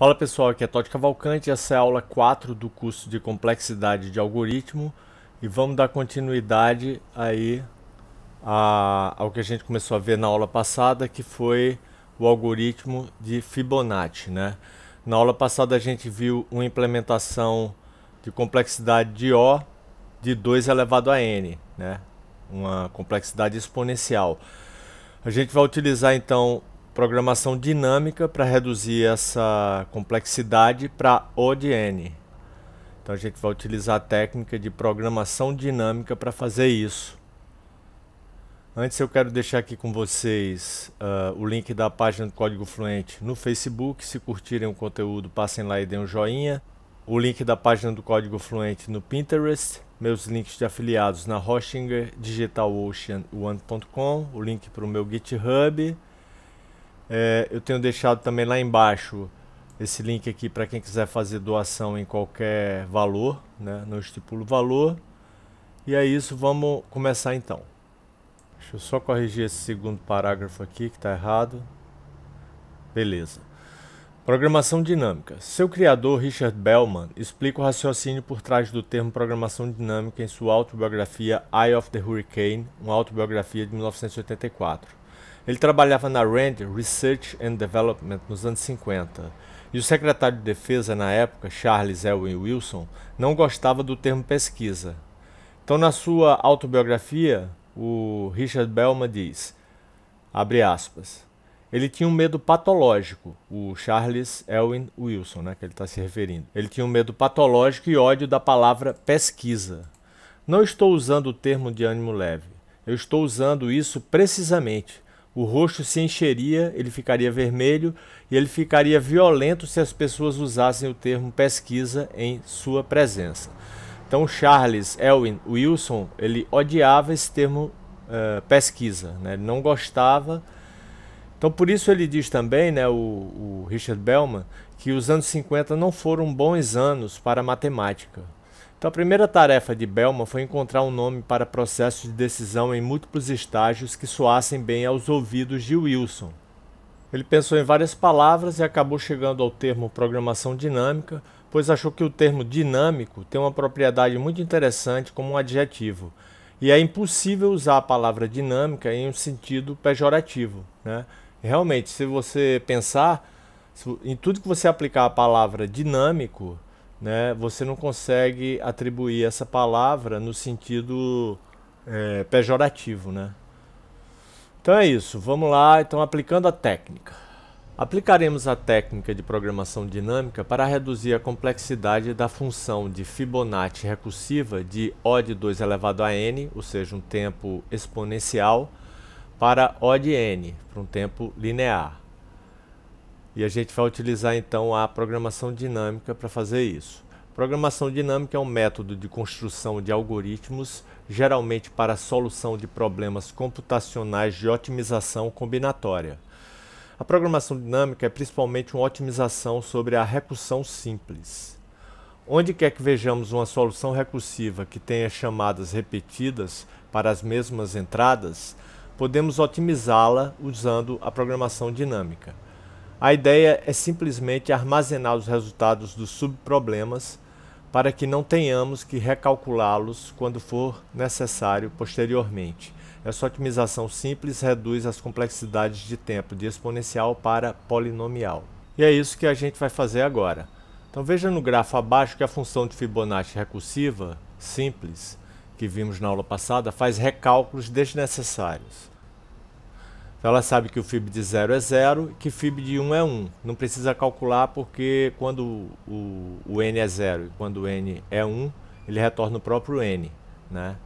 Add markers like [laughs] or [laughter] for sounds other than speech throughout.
Fala pessoal, aqui é Todd Cavalcante, essa é a aula 4 do curso de complexidade de algoritmo e vamos dar continuidade aí a, ao que a gente começou a ver na aula passada, que foi o algoritmo de Fibonacci, né? Na aula passada a gente viu uma implementação de complexidade de O de 2 elevado a n, né? Uma complexidade exponencial. A gente vai utilizar então programação dinâmica para reduzir essa complexidade para O de N. Então a gente vai utilizar a técnica de programação dinâmica para fazer isso. Antes eu quero deixar aqui com vocês uh, o link da página do Código Fluente no Facebook. Se curtirem o conteúdo, passem lá e deem um joinha. O link da página do Código Fluente no Pinterest. Meus links de afiliados na Rochinger, DigitalOcean, O link para o meu GitHub é, eu tenho deixado também lá embaixo esse link aqui para quem quiser fazer doação em qualquer valor, né? Não estipulo valor. E é isso, vamos começar então. Deixa eu só corrigir esse segundo parágrafo aqui que está errado. Beleza. Programação dinâmica. Seu criador, Richard Bellman, explica o raciocínio por trás do termo programação dinâmica em sua autobiografia Eye of the Hurricane, uma autobiografia de 1984. Ele trabalhava na Rand Research and Development nos anos 50, e o secretário de Defesa na época, Charles Elwin Wilson, não gostava do termo pesquisa. Então, na sua autobiografia, o Richard Belma diz, abre aspas, ele tinha um medo patológico, o Charles Elwin Wilson, né, que ele está se referindo. Ele tinha um medo patológico e ódio da palavra pesquisa. Não estou usando o termo de ânimo leve. Eu estou usando isso precisamente o rosto se encheria, ele ficaria vermelho e ele ficaria violento se as pessoas usassem o termo pesquisa em sua presença. Então Charles Elwin Wilson ele odiava esse termo uh, pesquisa, né? ele não gostava. Então por isso ele diz também, né, o, o Richard Bellman, que os anos 50 não foram bons anos para a matemática. Então a primeira tarefa de Belma foi encontrar um nome para processos de decisão em múltiplos estágios que soassem bem aos ouvidos de Wilson. Ele pensou em várias palavras e acabou chegando ao termo programação dinâmica, pois achou que o termo dinâmico tem uma propriedade muito interessante como um adjetivo, e é impossível usar a palavra dinâmica em um sentido pejorativo. Né? Realmente, se você pensar, em tudo que você aplicar a palavra dinâmico, né, você não consegue atribuir essa palavra no sentido é, pejorativo, né? Então é isso, vamos lá, então aplicando a técnica. Aplicaremos a técnica de programação dinâmica para reduzir a complexidade da função de Fibonacci recursiva de O de 2 elevado a n, ou seja, um tempo exponencial, para O de n, para um tempo linear. E a gente vai utilizar então a programação dinâmica para fazer isso. Programação dinâmica é um método de construção de algoritmos, geralmente para a solução de problemas computacionais de otimização combinatória. A programação dinâmica é principalmente uma otimização sobre a recursão simples. Onde quer que vejamos uma solução recursiva que tenha chamadas repetidas para as mesmas entradas, podemos otimizá-la usando a programação dinâmica. A ideia é simplesmente armazenar os resultados dos subproblemas para que não tenhamos que recalculá-los quando for necessário posteriormente. Essa otimização simples reduz as complexidades de tempo de exponencial para polinomial. E é isso que a gente vai fazer agora. Então veja no grafo abaixo que a função de Fibonacci recursiva, simples, que vimos na aula passada, faz recálculos desnecessários. Então ela sabe que o FIB de 0 é 0, e que o FIB de 1 um é 1. Um. Não precisa calcular porque quando o, o n é 0 e quando o n é 1, um, ele retorna o próprio n. Né?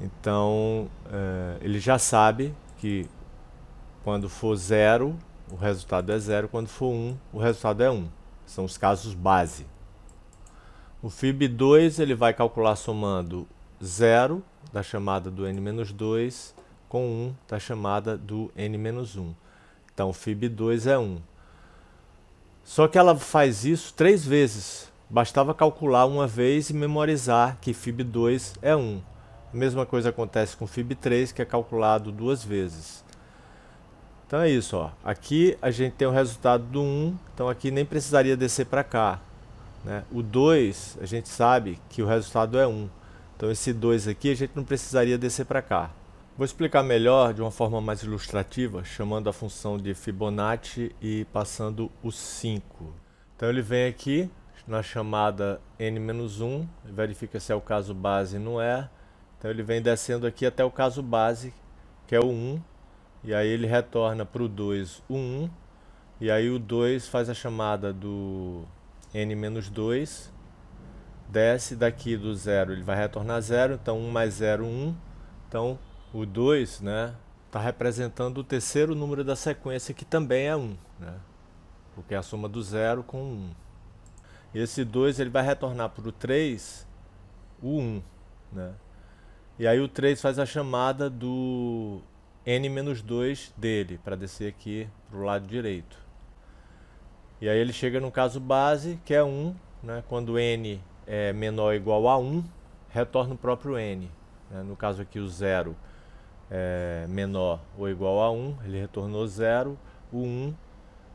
Então uh, ele já sabe que quando for 0, o resultado é 0, quando for 1, um, o resultado é 1. Um. São os casos base. O FIB 2 ele vai calcular somando 0 da chamada do n-2 com 1 está chamada do N-1. Então, FIB2 é 1. Só que ela faz isso três vezes. Bastava calcular uma vez e memorizar que FIB2 é 1. A mesma coisa acontece com FIB3, que é calculado duas vezes. Então é isso, ó. aqui a gente tem o resultado do 1, então aqui nem precisaria descer para cá. Né? O 2, a gente sabe que o resultado é 1. Então esse 2 aqui a gente não precisaria descer para cá. Vou explicar melhor de uma forma mais ilustrativa, chamando a função de Fibonacci e passando o 5. Então ele vem aqui na chamada n-1, verifica se é o caso base, não é. Então ele vem descendo aqui até o caso base, que é o 1, e aí ele retorna para o 2 o 1, e aí o 2 faz a chamada do n-2, desce daqui do 0, ele vai retornar 0, então 1 mais 0, 1, então o 2 né, está representando o terceiro número da sequência, que também é 1, um, né? porque é a soma do 0 com 1. Um. esse 2 vai retornar para o 3 o 1. Um, né? E aí o 3 faz a chamada do n-2 dele, para descer aqui para o lado direito. E aí ele chega no caso base, que é 1, né? quando n é menor ou igual a 1, retorna o próprio n. Né? No caso aqui o 0 é, menor ou igual a 1, ele retornou 0, o 1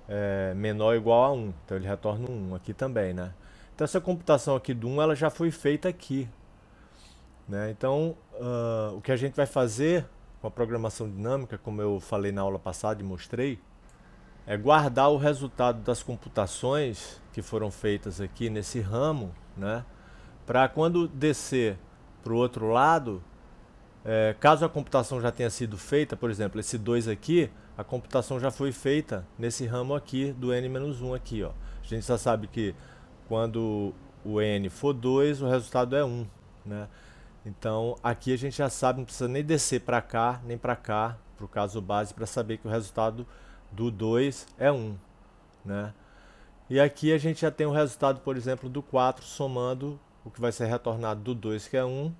é, menor ou igual a 1, então ele retorna 1 aqui também, né? Então essa computação aqui do 1 ela já foi feita aqui. Né? Então uh, o que a gente vai fazer com a programação dinâmica, como eu falei na aula passada e mostrei, é guardar o resultado das computações que foram feitas aqui nesse ramo, né? Para quando descer para o outro lado, é, caso a computação já tenha sido feita, por exemplo, esse 2 aqui, a computação já foi feita nesse ramo aqui do n-1 aqui. Ó. A gente já sabe que quando o n for 2, o resultado é 1. Né? Então aqui a gente já sabe, não precisa nem descer para cá, nem para cá, para o caso base, para saber que o resultado do 2 é 1. Né? E aqui a gente já tem o resultado, por exemplo, do 4 somando o que vai ser retornado do 2, que é 1,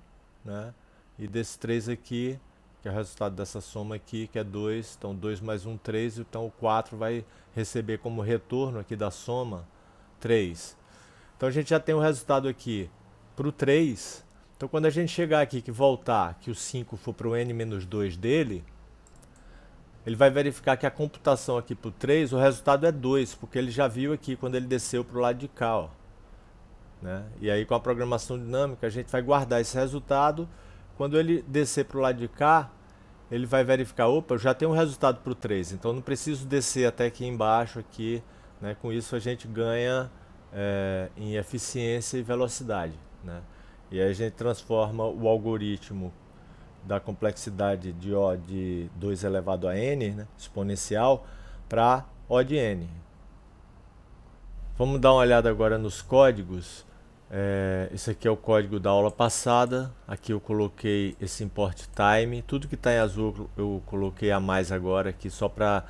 né? E desse 3 aqui, que é o resultado dessa soma aqui, que é 2, então 2 mais 1, 3, então o 4 vai receber como retorno aqui da soma 3. Então a gente já tem o resultado aqui para o 3. Então quando a gente chegar aqui que voltar, que o 5 for para o n-2 dele, ele vai verificar que a computação aqui para o 3, o resultado é 2, porque ele já viu aqui quando ele desceu para o lado de cá. Ó, né? E aí com a programação dinâmica a gente vai guardar esse resultado quando ele descer para o lado de cá, ele vai verificar, opa, eu já tenho um resultado para o 3, então não preciso descer até aqui embaixo aqui, né? com isso a gente ganha é, em eficiência e velocidade. Né? E aí a gente transforma o algoritmo da complexidade de O de 2 elevado a N, né? exponencial, para O de N. Vamos dar uma olhada agora nos códigos. É, esse aqui é o código da aula passada. Aqui eu coloquei esse import time. Tudo que está em azul eu coloquei a mais agora aqui só para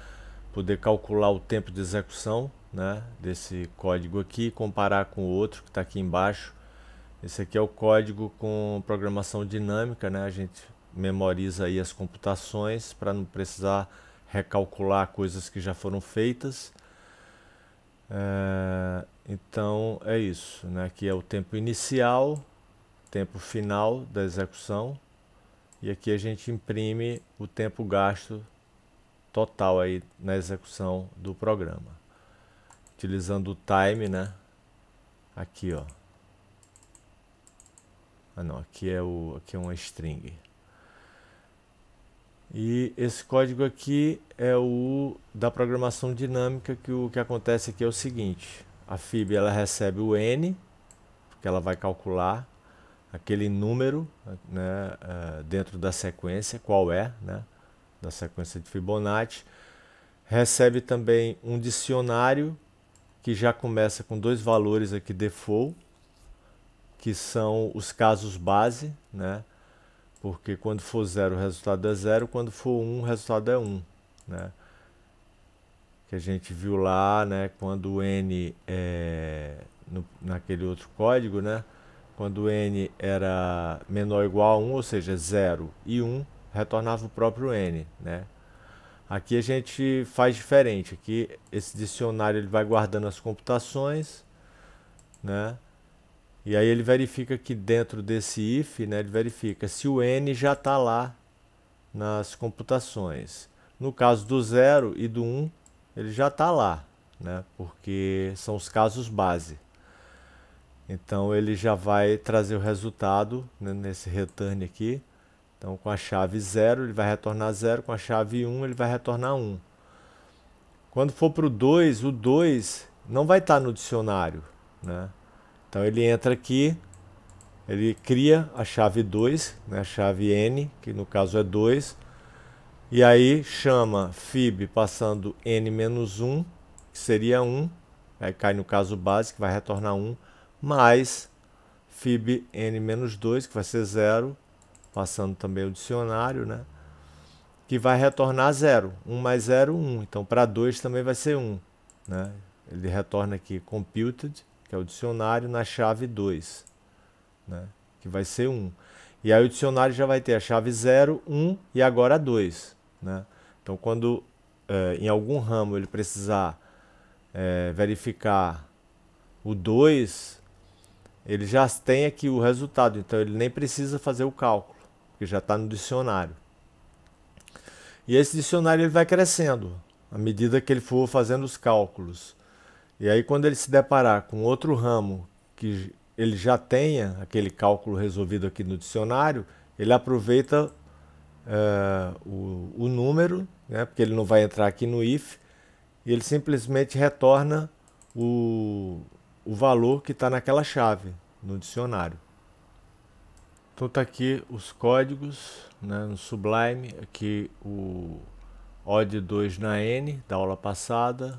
poder calcular o tempo de execução né, desse código aqui comparar com o outro que está aqui embaixo. Esse aqui é o código com programação dinâmica. Né? A gente memoriza aí as computações para não precisar recalcular coisas que já foram feitas. É, então é isso, né? Aqui é o tempo inicial, tempo final da execução e aqui a gente imprime o tempo gasto total aí na execução do programa, utilizando o time, né? Aqui, ó. Ah não, aqui é o aqui é uma string. E esse código aqui é o da programação dinâmica, que o que acontece aqui é o seguinte. A FIB ela recebe o N, que ela vai calcular aquele número né, é, dentro da sequência, qual é, né, da sequência de Fibonacci. Recebe também um dicionário, que já começa com dois valores aqui default, que são os casos base, né? Porque quando for zero o resultado é zero, quando for um, o resultado é um, né? Que a gente viu lá, né? Quando n é no, naquele outro código, né? Quando n era menor ou igual a 1, ou seja, 0 e 1, retornava o próprio n, né? Aqui a gente faz diferente. Aqui esse dicionário ele vai guardando as computações, né? E aí ele verifica que dentro desse if, né, ele verifica se o n já está lá nas computações. No caso do 0 e do 1, um, ele já está lá, né, porque são os casos base. Então ele já vai trazer o resultado né, nesse return aqui. Então com a chave 0 ele vai retornar 0, com a chave 1 um, ele vai retornar 1. Um. Quando for para o 2, o 2 não vai estar tá no dicionário, né? Então ele entra aqui, ele cria a chave 2, né, a chave N, que no caso é 2, e aí chama fib passando N-1, que seria 1, aí cai no caso base, que vai retornar 1, mais fib N-2, que vai ser 0, passando também o dicionário, né? que vai retornar 0. 1 mais 0, 1. Então, para 2 também vai ser 1. Né? Ele retorna aqui computed que é o dicionário, na chave 2, né? que vai ser 1. E aí o dicionário já vai ter a chave 0, 1 e agora 2. Né? Então, quando é, em algum ramo ele precisar é, verificar o 2, ele já tem aqui o resultado, então ele nem precisa fazer o cálculo, porque já está no dicionário. E esse dicionário ele vai crescendo à medida que ele for fazendo os cálculos. E aí, quando ele se deparar com outro ramo que ele já tenha aquele cálculo resolvido aqui no dicionário, ele aproveita eh, o, o, número, né, porque ele não vai entrar aqui no if, e ele simplesmente retorna o, o valor que está naquela chave no dicionário. Então tá aqui os códigos né, no Sublime, aqui o OD2 na N da aula passada,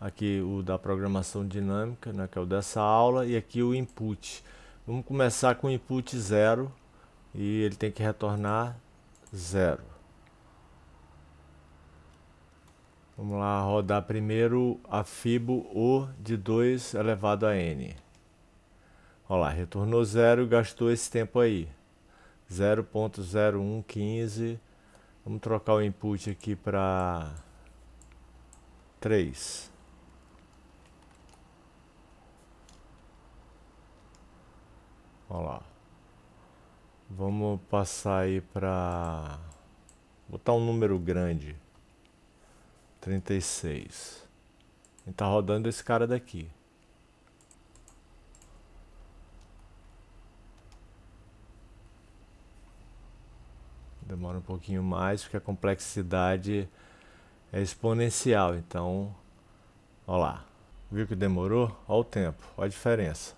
aqui o da programação dinâmica, né, que é o dessa aula, e aqui o input. Vamos começar com o input 0 e ele tem que retornar 0. Vamos lá rodar primeiro a fibo O de 2 elevado a N. Olha lá, retornou 0 e gastou esse tempo aí. 0.0115. Vamos trocar o input aqui para 3. Olha lá. Vamos passar aí para botar um número grande. 36. E tá rodando esse cara daqui. Demora um pouquinho mais porque a complexidade é exponencial. Então, olha lá. Viu que demorou? Olha o tempo, olha a diferença.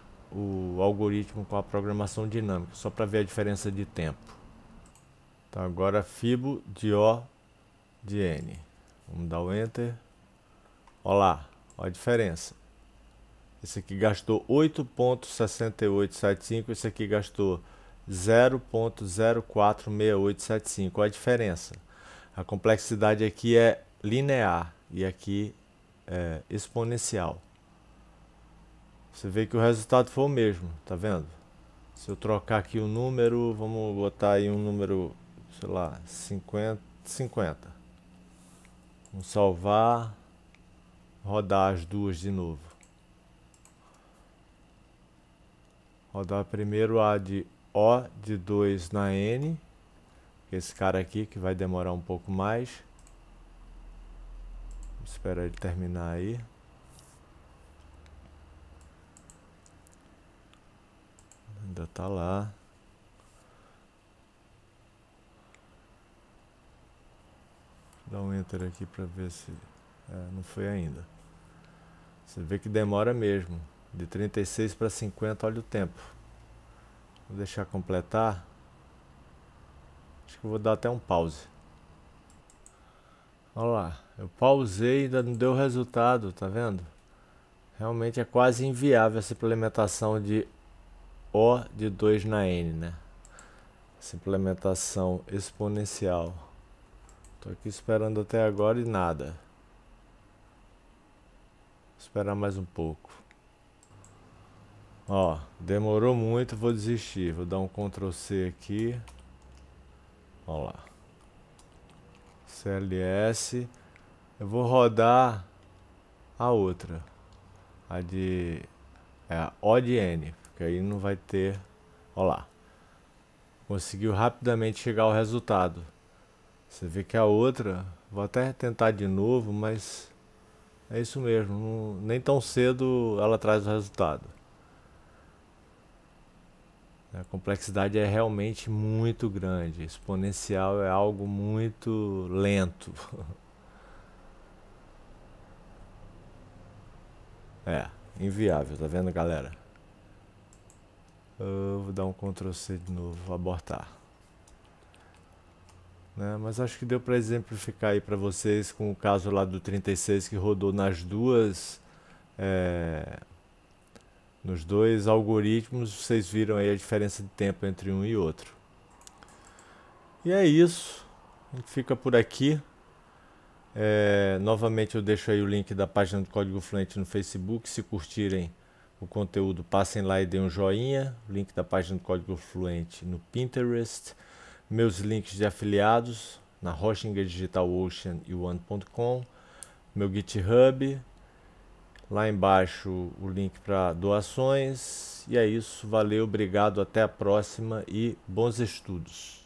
o algoritmo com a programação dinâmica, só para ver a diferença de tempo. Então agora fibo de O de N. Vamos dar o Enter. Olha lá, olha a diferença. Esse aqui gastou 8.6875, esse aqui gastou 0.046875. Olha a diferença. A complexidade aqui é linear e aqui é exponencial. Você vê que o resultado foi o mesmo, tá vendo? Se eu trocar aqui o número, vamos botar aí um número, sei lá, 50. 50. Vamos salvar, rodar as duas de novo. Rodar primeiro a de O de 2 na N, esse cara aqui que vai demorar um pouco mais. Espera ele terminar aí. Ainda tá lá. Dá um enter aqui para ver se é, não foi ainda. Você vê que demora mesmo. De 36 para 50, olha o tempo. Vou deixar completar. Acho que vou dar até um pause. Olha lá, eu pausei e ainda não deu resultado, tá vendo? Realmente é quase inviável essa implementação de o de 2 na N, né? Essa implementação exponencial. Tô aqui esperando até agora e nada. Vou esperar mais um pouco. Ó, demorou muito, vou desistir. Vou dar um Ctrl C aqui. Vamos lá. CLS. Eu vou rodar a outra. A de... É, a O de N aí não vai ter. Olha lá. Conseguiu rapidamente chegar ao resultado. Você vê que a outra, vou até tentar de novo, mas é isso mesmo. Não, nem tão cedo ela traz o resultado. A complexidade é realmente muito grande. Exponencial é algo muito lento. [laughs] É, inviável, tá vendo, galera? vou dar um Ctrl C de novo, abortar. Né? Mas acho que deu para exemplificar aí para vocês com o caso lá do 36 que rodou nas duas... É, nos dois algoritmos, vocês viram aí a diferença de tempo entre um e outro. E é isso. A gente fica por aqui. É, novamente eu deixo aí o link da página do Código Fluente no Facebook, se curtirem o conteúdo, passem lá e deem um joinha. Link da página do Código Fluente no Pinterest. Meus links de afiliados na Rochinger Digital Ocean e One.com. Meu GitHub. Lá embaixo o link para doações. E é isso. Valeu, obrigado, até a próxima e bons estudos.